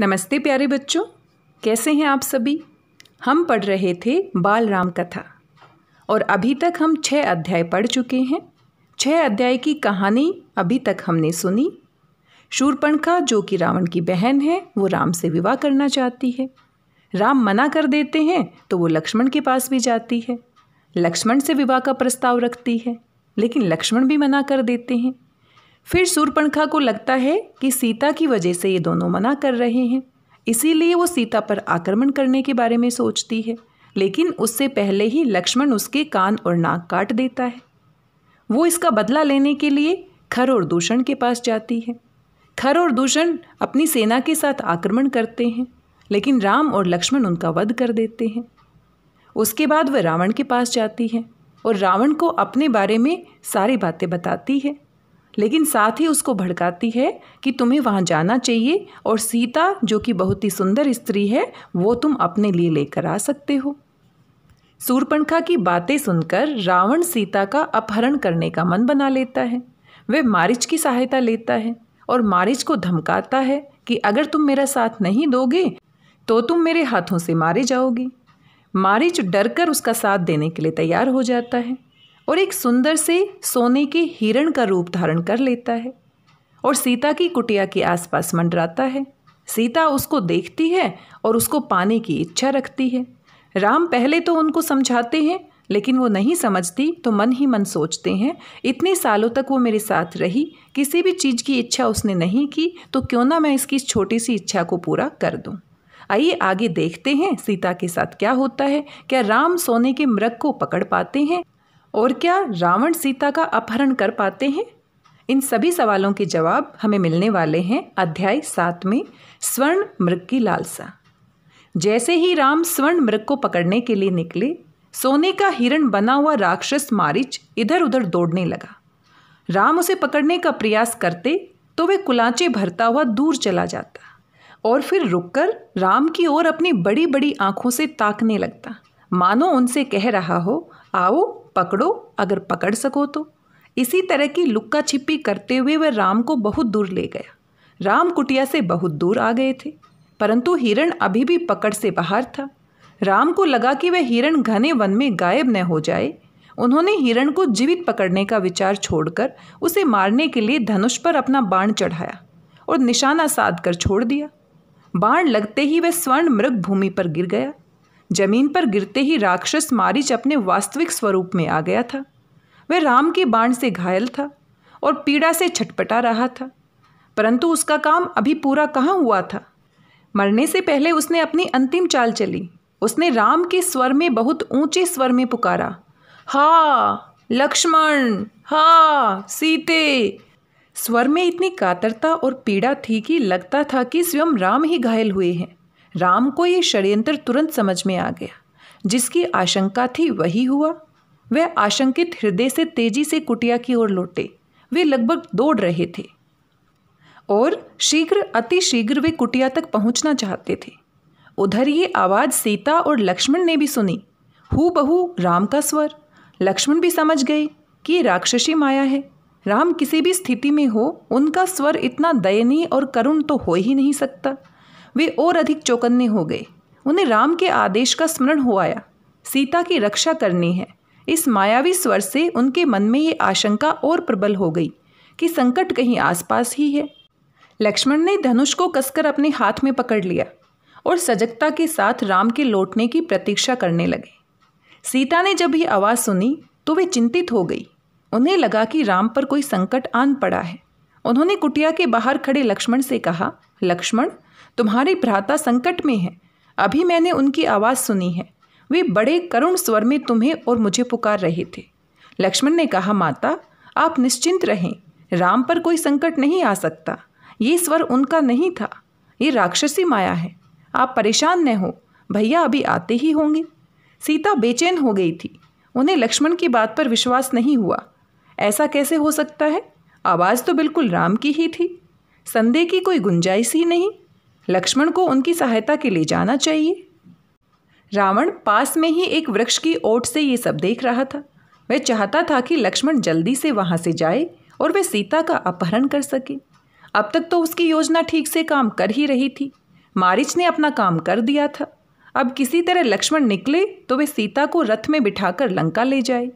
नमस्ते प्यारे बच्चों कैसे हैं आप सभी हम पढ़ रहे थे बाल राम कथा और अभी तक हम छः अध्याय पढ़ चुके हैं छः अध्याय की कहानी अभी तक हमने सुनी शूरपणखा जो कि रावण की बहन है वो राम से विवाह करना चाहती है राम मना कर देते हैं तो वो लक्ष्मण के पास भी जाती है लक्ष्मण से विवाह का प्रस्ताव रखती है लेकिन लक्ष्मण भी मना कर देते हैं फिर सूरपणखा को लगता है कि सीता की वजह से ये दोनों मना कर रहे हैं इसीलिए वो सीता पर आक्रमण करने के बारे में सोचती है लेकिन उससे पहले ही लक्ष्मण उसके कान और नाक काट देता है वो इसका बदला लेने के लिए खर और दूषण के पास जाती है खर और दूषण अपनी सेना के साथ आक्रमण करते हैं लेकिन राम और लक्ष्मण उनका वध कर देते हैं उसके बाद वह रावण के पास जाती है और रावण को अपने बारे में सारी बातें बताती है लेकिन साथ ही उसको भड़काती है कि तुम्हें वहाँ जाना चाहिए और सीता जो कि बहुत ही सुंदर स्त्री है वो तुम अपने लिए लेकर आ सकते हो सूरपणखा की बातें सुनकर रावण सीता का अपहरण करने का मन बना लेता है वह मारिच की सहायता लेता है और मारिच को धमकाता है कि अगर तुम मेरा साथ नहीं दोगे तो तुम मेरे हाथों से मारे जाओगे मारिच डरकर उसका साथ देने के लिए तैयार हो जाता है और एक सुंदर से सोने के हिरण का रूप धारण कर लेता है और सीता की कुटिया के आसपास मंडराता है सीता उसको देखती है और उसको पाने की इच्छा रखती है राम पहले तो उनको समझाते हैं लेकिन वो नहीं समझती तो मन ही मन सोचते हैं इतने सालों तक वो मेरे साथ रही किसी भी चीज़ की इच्छा उसने नहीं की तो क्यों ना मैं इसकी छोटी सी इच्छा को पूरा कर दूँ आइए आगे देखते हैं सीता के साथ क्या होता है क्या राम सोने के मृग को पकड़ पाते हैं और क्या रावण सीता का अपहरण कर पाते हैं इन सभी सवालों के जवाब हमें मिलने वाले हैं अध्याय सात में स्वर्ण मृग की लालसा जैसे ही राम स्वर्ण मृग को पकड़ने के लिए निकले सोने का हिरण बना हुआ राक्षस मारिच इधर उधर दौड़ने लगा राम उसे पकड़ने का प्रयास करते तो वे कुलाचे भरता हुआ दूर चला जाता और फिर रुककर राम की ओर अपनी बड़ी बड़ी आंखों से ताकने लगता मानो उनसे कह रहा हो आओ पकड़ो अगर पकड़ सको तो इसी तरह की लुक्का छिपी करते हुए वह राम को बहुत दूर ले गया राम कुटिया से बहुत दूर आ गए थे परंतु हिरण अभी भी पकड़ से बाहर था राम को लगा कि वह हिरण घने वन में गायब न हो जाए उन्होंने हिरण को जीवित पकड़ने का विचार छोड़कर उसे मारने के लिए धनुष पर अपना बाण चढ़ाया और निशाना साध कर छोड़ दिया बाण लगते ही वह स्वर्ण मृग भूमि पर गिर गया जमीन पर गिरते ही राक्षस मारिच अपने वास्तविक स्वरूप में आ गया था वह राम के बाण से घायल था और पीड़ा से छटपटा रहा था परंतु उसका काम अभी पूरा कहाँ हुआ था मरने से पहले उसने अपनी अंतिम चाल चली उसने राम के स्वर में बहुत ऊंचे स्वर में पुकारा हा लक्ष्मण हा सीते स्वर में इतनी कातरता और पीड़ा थी कि लगता था कि स्वयं राम ही घायल हुए हैं राम को ये षड्यंत्र तुरंत समझ में आ गया जिसकी आशंका थी वही हुआ वह आशंकित हृदय से तेजी से कुटिया की ओर लौटे वे लगभग दौड़ रहे थे और शीघ्र अतिशीघ्र वे कुटिया तक पहुंचना चाहते थे उधर ये आवाज़ सीता और लक्ष्मण ने भी सुनी हु बहू राम का स्वर लक्ष्मण भी समझ गए कि राक्षसी माया है राम किसी भी स्थिति में हो उनका स्वर इतना दयनीय और करुण तो हो ही नहीं सकता वे और अधिक चौकन्ने हो गए उन्हें राम के आदेश का स्मरण हो आया सीता की रक्षा करनी है इस मायावी स्वर से उनके मन में ये आशंका और प्रबल हो गई कि संकट कहीं आसपास ही है लक्ष्मण ने धनुष को कसकर अपने हाथ में पकड़ लिया और सजगता के साथ राम के लौटने की प्रतीक्षा करने लगे सीता ने जब ये आवाज़ सुनी तो वे चिंतित हो गई उन्हें लगा कि राम पर कोई संकट आन पड़ा है उन्होंने कुटिया के बाहर खड़े लक्ष्मण से कहा लक्ष्मण तुम्हारे भ्राता संकट में है अभी मैंने उनकी आवाज़ सुनी है वे बड़े करुण स्वर में तुम्हें और मुझे पुकार रहे थे लक्ष्मण ने कहा माता आप निश्चिंत रहें राम पर कोई संकट नहीं आ सकता ये स्वर उनका नहीं था ये राक्षसी माया है आप परेशान न हो भैया अभी आते ही होंगे सीता बेचैन हो गई थी उन्हें लक्ष्मण की बात पर विश्वास नहीं हुआ ऐसा कैसे हो सकता है आवाज़ तो बिल्कुल राम की ही थी संदेह की कोई गुंजाइश ही नहीं लक्ष्मण को उनकी सहायता के लिए जाना चाहिए रावण पास में ही एक वृक्ष की ओट से ये सब देख रहा था वह चाहता था कि लक्ष्मण जल्दी से वहाँ से जाए और वह सीता का अपहरण कर सके अब तक तो उसकी योजना ठीक से काम कर ही रही थी मारिच ने अपना काम कर दिया था अब किसी तरह लक्ष्मण निकले तो वे सीता को रथ में बिठाकर लंका ले जाए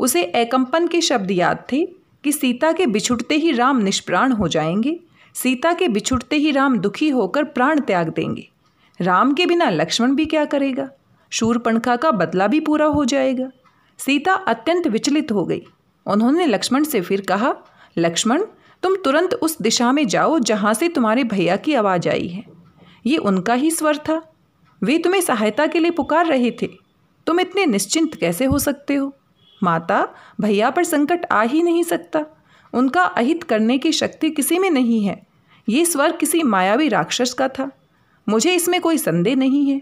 उसे एकम्पन के शब्द याद थे कि सीता के बिछुटते ही राम निष्प्राण हो जाएंगे सीता के बिछुड़ते ही राम दुखी होकर प्राण त्याग देंगे राम के बिना लक्ष्मण भी क्या करेगा शूरपणखा का बदला भी पूरा हो जाएगा सीता अत्यंत विचलित हो गई उन्होंने लक्ष्मण से फिर कहा लक्ष्मण तुम तुरंत उस दिशा में जाओ जहाँ से तुम्हारे भैया की आवाज़ आई है ये उनका ही स्वर था वे तुम्हें सहायता के लिए पुकार रहे थे तुम इतने निश्चिंत कैसे हो सकते हो माता भैया पर संकट आ ही नहीं सकता उनका अहित करने की शक्ति किसी में नहीं है ये स्वर किसी मायावी राक्षस का था मुझे इसमें कोई संदेह नहीं है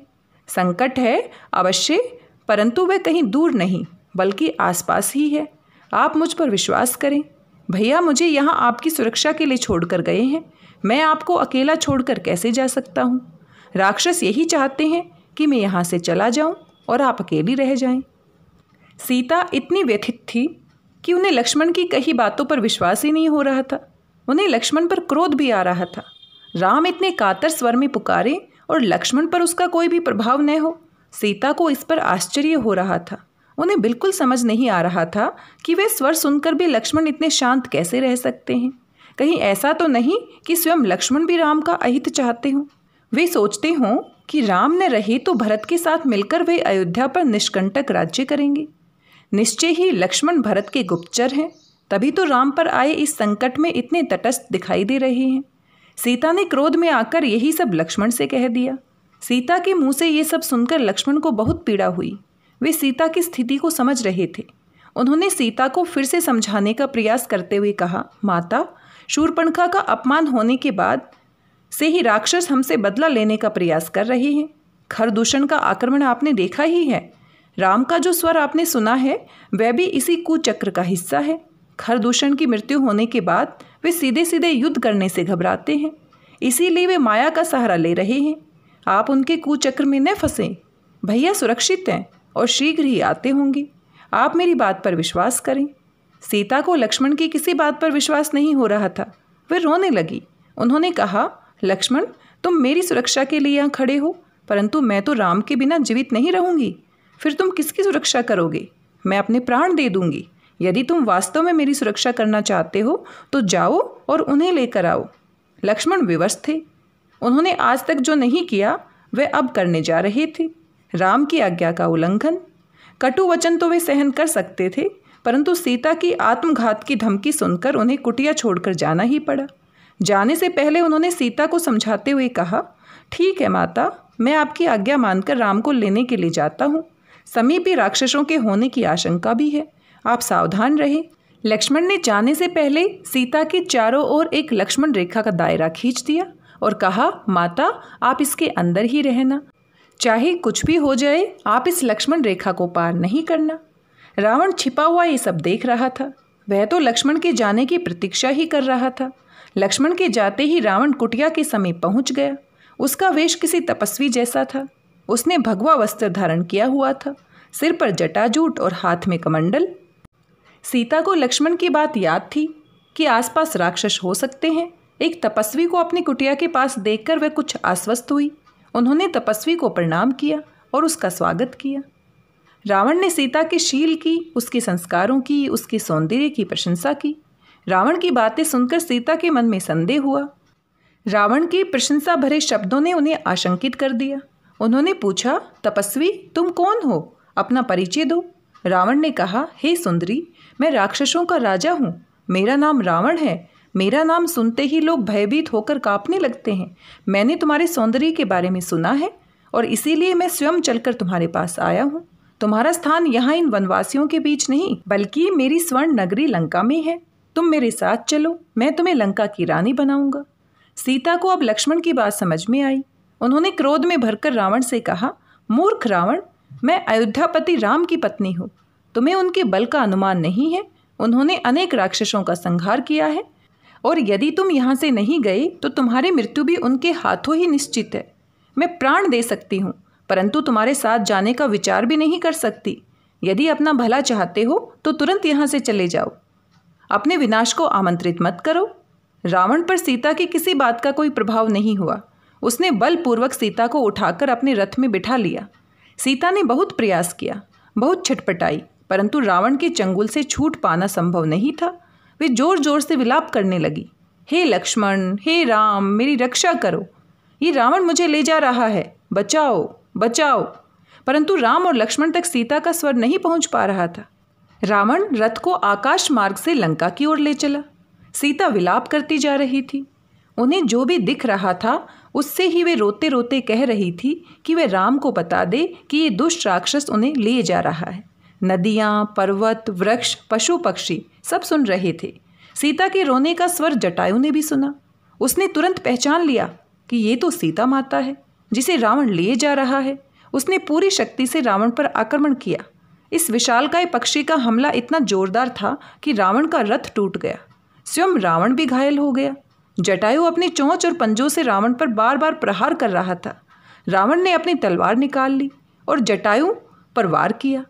संकट है अवश्य परंतु वह कहीं दूर नहीं बल्कि आसपास ही है आप मुझ पर विश्वास करें भैया मुझे यहाँ आपकी सुरक्षा के लिए छोड़कर गए हैं मैं आपको अकेला छोड़कर कैसे जा सकता हूँ राक्षस यही चाहते हैं कि मैं यहाँ से चला जाऊँ और आप अकेली रह जाएं। सीता इतनी व्यथित थी कि उन्हें लक्ष्मण की कही बातों पर विश्वास ही नहीं हो रहा था उन्हें लक्ष्मण पर क्रोध भी आ रहा था राम इतने कातर स्वर में पुकारे और लक्ष्मण पर उसका कोई भी प्रभाव न हो सीता को इस पर आश्चर्य हो रहा था उन्हें बिल्कुल समझ नहीं आ रहा था कि वे स्वर सुनकर भी लक्ष्मण इतने शांत कैसे रह सकते हैं कहीं ऐसा तो नहीं कि स्वयं लक्ष्मण भी राम का अहित चाहते हों वे सोचते हों कि राम न रहे तो भरत के साथ मिलकर वे अयोध्या पर निष्कंटक राज्य करेंगे निश्चय ही लक्ष्मण भरत के गुप्तचर हैं तभी तो राम पर आए इस संकट में इतने तटस्थ दिखाई दे रहे हैं सीता ने क्रोध में आकर यही सब लक्ष्मण से कह दिया सीता के मुंह से ये सब सुनकर लक्ष्मण को बहुत पीड़ा हुई वे सीता की स्थिति को समझ रहे थे उन्होंने सीता को फिर से समझाने का प्रयास करते हुए कहा माता शूरपणखा का अपमान होने के बाद से ही राक्षस हमसे बदला लेने का प्रयास कर रहे हैं खरदूषण का आक्रमण आपने देखा ही है राम का जो स्वर आपने सुना है वह भी इसी कुचक्र का हिस्सा है खरदूषण की मृत्यु होने के बाद वे सीधे सीधे युद्ध करने से घबराते हैं इसीलिए वे माया का सहारा ले रहे हैं आप उनके कुचक्र में न फंसे भैया सुरक्षित हैं और शीघ्र ही आते होंगे आप मेरी बात पर विश्वास करें सीता को लक्ष्मण की किसी बात पर विश्वास नहीं हो रहा था वे रोने लगी उन्होंने कहा लक्ष्मण तुम मेरी सुरक्षा के लिए यहाँ खड़े हो परंतु मैं तो राम के बिना जीवित नहीं रहूंगी फिर तुम किसकी सुरक्षा करोगे मैं अपने प्राण दे दूंगी यदि तुम वास्तव में मेरी सुरक्षा करना चाहते हो तो जाओ और उन्हें लेकर आओ लक्ष्मण विवश थे उन्होंने आज तक जो नहीं किया वह अब करने जा रहे थे राम की आज्ञा का उल्लंघन कटु वचन तो वे सहन कर सकते थे परंतु सीता की आत्मघात की धमकी सुनकर उन्हें कुटिया छोड़कर जाना ही पड़ा जाने से पहले उन्होंने सीता को समझाते हुए कहा ठीक है माता मैं आपकी आज्ञा मानकर राम को लेने के लिए जाता हूँ समीपी राक्षसों के होने की आशंका भी है आप सावधान रहें लक्ष्मण ने जाने से पहले सीता के चारों ओर एक लक्ष्मण रेखा का दायरा खींच दिया और कहा माता आप इसके अंदर ही रहना चाहे कुछ भी हो जाए आप इस लक्ष्मण रेखा को पार नहीं करना रावण छिपा हुआ ये सब देख रहा था वह तो लक्ष्मण के जाने की प्रतीक्षा ही कर रहा था लक्ष्मण के जाते ही रावण कुटिया के समीप पहुंच गया उसका वेश किसी तपस्वी जैसा था उसने भगवा वस्त्र धारण किया हुआ था सिर पर जटाजूट और हाथ में कमंडल सीता को लक्ष्मण की बात याद थी कि आसपास राक्षस हो सकते हैं एक तपस्वी को अपनी कुटिया के पास देखकर वह कुछ आश्वस्त हुई उन्होंने तपस्वी को प्रणाम किया और उसका स्वागत किया रावण ने सीता के शील की उसके संस्कारों की उसके सौंदर्य की प्रशंसा की रावण की बातें सुनकर सीता के मन में संदेह हुआ रावण की प्रशंसा भरे शब्दों ने उन्हें आशंकित कर दिया उन्होंने पूछा तपस्वी तुम कौन हो अपना परिचय दो रावण ने कहा हे सुंदरी मैं राक्षसों का राजा हूँ मेरा नाम रावण है मेरा नाम सुनते ही लोग भयभीत होकर कांपने लगते हैं मैंने तुम्हारे सौंदर्य के बारे में सुना है और इसीलिए मैं स्वयं चलकर तुम्हारे पास आया हूँ तुम्हारा स्थान यहाँ इन वनवासियों के बीच नहीं बल्कि मेरी स्वर्ण नगरी लंका में है तुम मेरे साथ चलो मैं तुम्हें लंका की रानी बनाऊंगा सीता को अब लक्ष्मण की बात समझ में आई उन्होंने क्रोध में भरकर रावण से कहा मूर्ख रावण मैं अयोध्यापति राम की पत्नी हूँ तुम्हें उनके बल का अनुमान नहीं है उन्होंने अनेक राक्षसों का संहार किया है और यदि तुम यहाँ से नहीं गए तो तुम्हारी मृत्यु भी उनके हाथों ही निश्चित है मैं प्राण दे सकती हूँ परंतु तुम्हारे साथ जाने का विचार भी नहीं कर सकती यदि अपना भला चाहते हो तो तुरंत यहाँ से चले जाओ अपने विनाश को आमंत्रित मत करो रावण पर सीता की किसी बात का कोई प्रभाव नहीं हुआ उसने बलपूर्वक सीता को उठाकर अपने रथ में बिठा लिया सीता ने बहुत प्रयास किया बहुत छटपटाई परंतु रावण के चंगुल से छूट पाना संभव नहीं था वे जोर जोर से विलाप करने लगी हे लक्ष्मण हे राम मेरी रक्षा करो ये रावण मुझे ले जा रहा है बचाओ बचाओ परंतु राम और लक्ष्मण तक सीता का स्वर नहीं पहुंच पा रहा था रावण रथ को आकाश मार्ग से लंका की ओर ले चला सीता विलाप करती जा रही थी उन्हें जो भी दिख रहा था उससे ही वे रोते रोते कह रही थी कि वे राम को बता दे कि ये दुष्ट राक्षस उन्हें ले जा रहा है नदियाँ पर्वत वृक्ष पशु पक्षी सब सुन रहे थे सीता के रोने का स्वर जटायु ने भी सुना उसने तुरंत पहचान लिया कि ये तो सीता माता है जिसे रावण लिए जा रहा है उसने पूरी शक्ति से रावण पर आक्रमण किया इस विशालकाय पक्षी का हमला इतना जोरदार था कि रावण का रथ टूट गया स्वयं रावण भी घायल हो गया जटायु अपनी चोंच और पंजों से रावण पर बार बार प्रहार कर रहा था रावण ने अपनी तलवार निकाल ली और जटायु पर वार किया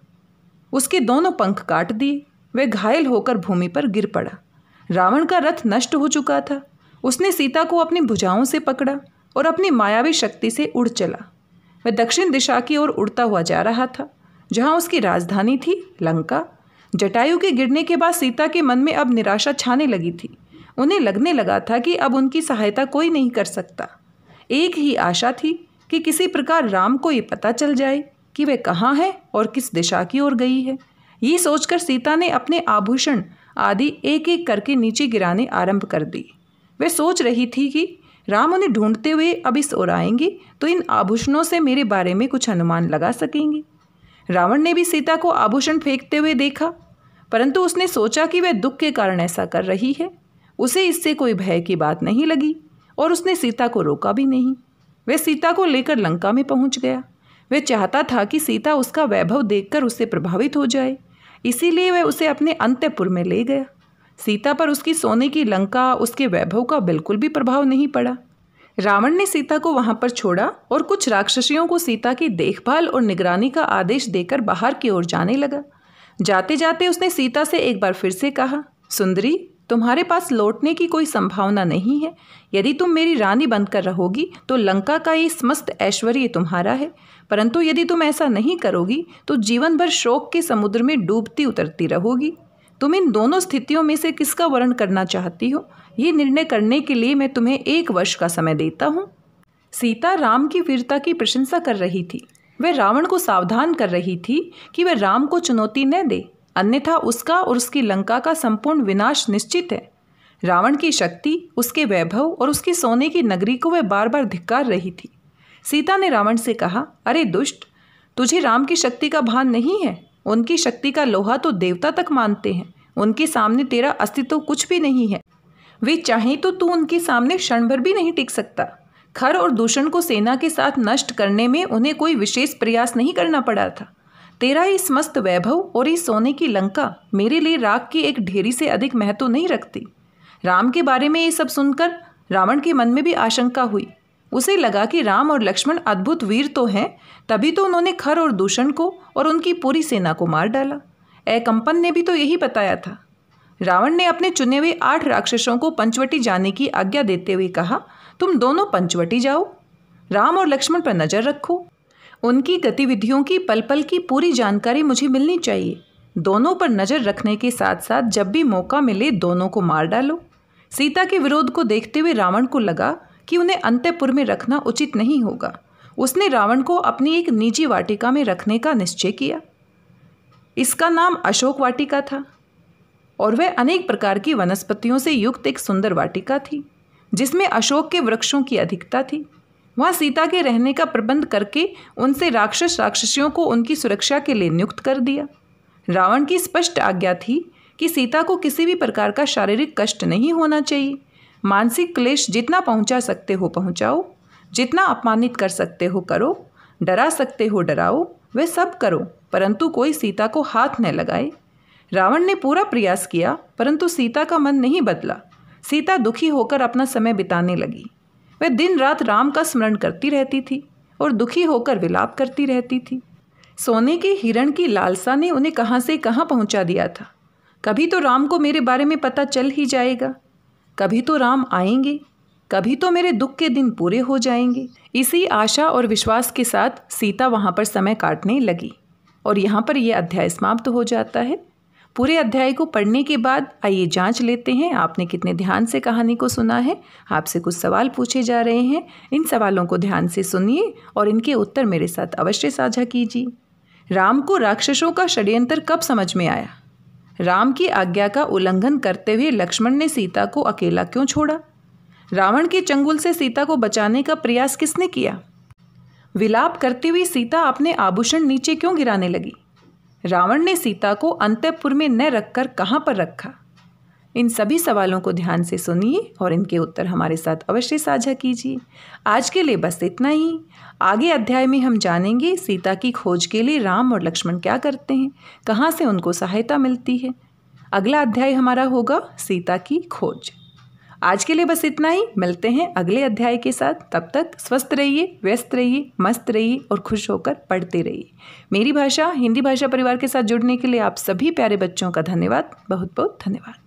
उसके दोनों पंख काट दिए वह घायल होकर भूमि पर गिर पड़ा रावण का रथ नष्ट हो चुका था उसने सीता को अपनी भुजाओं से पकड़ा और अपनी मायावी शक्ति से उड़ चला वह दक्षिण दिशा की ओर उड़ता हुआ जा रहा था जहाँ उसकी राजधानी थी लंका जटायु के गिरने के बाद सीता के मन में अब निराशा छाने लगी थी उन्हें लगने लगा था कि अब उनकी सहायता कोई नहीं कर सकता एक ही आशा थी कि किसी प्रकार राम को ये पता चल जाए कि वह कहाँ है और किस दिशा की ओर गई है ये सोचकर सीता ने अपने आभूषण आदि एक एक करके नीचे गिराने आरंभ कर दी वह सोच रही थी कि राम उन्हें ढूंढते हुए अब इस ओर आएंगे तो इन आभूषणों से मेरे बारे में कुछ अनुमान लगा सकेंगे रावण ने भी सीता को आभूषण फेंकते हुए देखा परंतु उसने सोचा कि वह दुख के कारण ऐसा कर रही है उसे इससे कोई भय की बात नहीं लगी और उसने सीता को रोका भी नहीं वह सीता को लेकर लंका में पहुंच गया वह चाहता था कि सीता उसका वैभव देखकर उससे प्रभावित हो जाए इसीलिए वह उसे अपने अंत्यपुर में ले गया सीता पर उसकी सोने की लंका उसके वैभव का बिल्कुल भी प्रभाव नहीं पड़ा रावण ने सीता को वहां पर छोड़ा और कुछ राक्षसियों को सीता की देखभाल और निगरानी का आदेश देकर बाहर की ओर जाने लगा जाते जाते उसने सीता से एक बार फिर से कहा सुंदरी तुम्हारे पास लौटने की कोई संभावना नहीं है यदि तुम मेरी रानी बनकर रहोगी तो लंका का ये समस्त ऐश्वर्य तुम्हारा है परंतु यदि तुम ऐसा नहीं करोगी तो जीवन भर शोक के समुद्र में डूबती उतरती रहोगी तुम इन दोनों स्थितियों में से किसका वर्ण करना चाहती हो ये निर्णय करने के लिए मैं तुम्हें एक वर्ष का समय देता हूँ सीता राम की वीरता की प्रशंसा कर रही थी वह रावण को सावधान कर रही थी कि वह राम को चुनौती न दे अन्यथा उसका और उसकी लंका का संपूर्ण विनाश निश्चित है रावण की शक्ति उसके वैभव और उसकी सोने की नगरी को वह बार बार धिक्कार रही थी सीता ने रावण से कहा अरे दुष्ट तुझे राम की शक्ति का भान नहीं है उनकी शक्ति का लोहा तो देवता तक मानते हैं उनके सामने तेरा अस्तित्व कुछ भी नहीं है वे चाहें तो तू उनके सामने क्षण भर भी नहीं टिक सकता खर और दूषण को सेना के साथ नष्ट करने में उन्हें कोई विशेष प्रयास नहीं करना पड़ा था तेरा इस मस्त वैभव और इस सोने की लंका मेरे लिए राग की एक ढेरी से अधिक महत्व नहीं रखती राम के बारे में ये सब सुनकर रावण के मन में भी आशंका हुई उसे लगा कि राम और लक्ष्मण अद्भुत वीर तो हैं तभी तो उन्होंने खर और दूषण को और उनकी पूरी सेना को मार डाला एकम्पन ने भी तो यही बताया था रावण ने अपने चुने हुए आठ राक्षसों को पंचवटी जाने की आज्ञा देते हुए कहा तुम दोनों पंचवटी जाओ राम और लक्ष्मण पर नज़र रखो उनकी गतिविधियों की पल पल की पूरी जानकारी मुझे मिलनी चाहिए दोनों पर नज़र रखने के साथ साथ जब भी मौका मिले दोनों को मार डालो सीता के विरोध को देखते हुए रावण को लगा कि उन्हें अंत्यपुर में रखना उचित नहीं होगा उसने रावण को अपनी एक निजी वाटिका में रखने का निश्चय किया इसका नाम अशोक वाटिका था और वह अनेक प्रकार की वनस्पतियों से युक्त एक सुंदर वाटिका थी जिसमें अशोक के वृक्षों की अधिकता थी वहाँ सीता के रहने का प्रबंध करके उनसे राक्षस राक्षसियों को उनकी सुरक्षा के लिए नियुक्त कर दिया रावण की स्पष्ट आज्ञा थी कि सीता को किसी भी प्रकार का शारीरिक कष्ट नहीं होना चाहिए मानसिक क्लेश जितना पहुंचा सकते हो पहुंचाओ जितना अपमानित कर सकते हो करो डरा सकते हो डराओ वह सब करो परंतु कोई सीता को हाथ न लगाए रावण ने पूरा प्रयास किया परंतु सीता का मन नहीं बदला सीता दुखी होकर अपना समय बिताने लगी वह दिन रात राम का स्मरण करती रहती थी और दुखी होकर विलाप करती रहती थी सोने के हिरण की लालसा ने उन्हें कहाँ से कहाँ पहुँचा दिया था कभी तो राम को मेरे बारे में पता चल ही जाएगा कभी तो राम आएंगे कभी तो मेरे दुख के दिन पूरे हो जाएंगे इसी आशा और विश्वास के साथ सीता वहाँ पर समय काटने लगी और यहाँ पर यह अध्याय समाप्त हो जाता है पूरे अध्याय को पढ़ने के बाद आइए जांच लेते हैं आपने कितने ध्यान से कहानी को सुना है आपसे कुछ सवाल पूछे जा रहे हैं इन सवालों को ध्यान से सुनिए और इनके उत्तर मेरे साथ अवश्य साझा कीजिए राम को राक्षसों का षड्यंत्र कब समझ में आया राम की आज्ञा का उल्लंघन करते हुए लक्ष्मण ने सीता को अकेला क्यों छोड़ा रावण के चंगुल से सीता को बचाने का प्रयास किसने किया विलाप करते हुए सीता अपने आभूषण नीचे क्यों गिराने लगी रावण ने सीता को अंतपुर में न रखकर कहाँ पर रखा इन सभी सवालों को ध्यान से सुनिए और इनके उत्तर हमारे साथ अवश्य साझा कीजिए आज के लिए बस इतना ही आगे अध्याय में हम जानेंगे सीता की खोज के लिए राम और लक्ष्मण क्या करते हैं कहाँ से उनको सहायता मिलती है अगला अध्याय हमारा होगा सीता की खोज आज के लिए बस इतना ही मिलते हैं अगले अध्याय के साथ तब तक स्वस्थ रहिए व्यस्त रहिए मस्त रहिए और खुश होकर पढ़ते रहिए मेरी भाषा हिंदी भाषा परिवार के साथ जुड़ने के लिए आप सभी प्यारे बच्चों का धन्यवाद बहुत बहुत धन्यवाद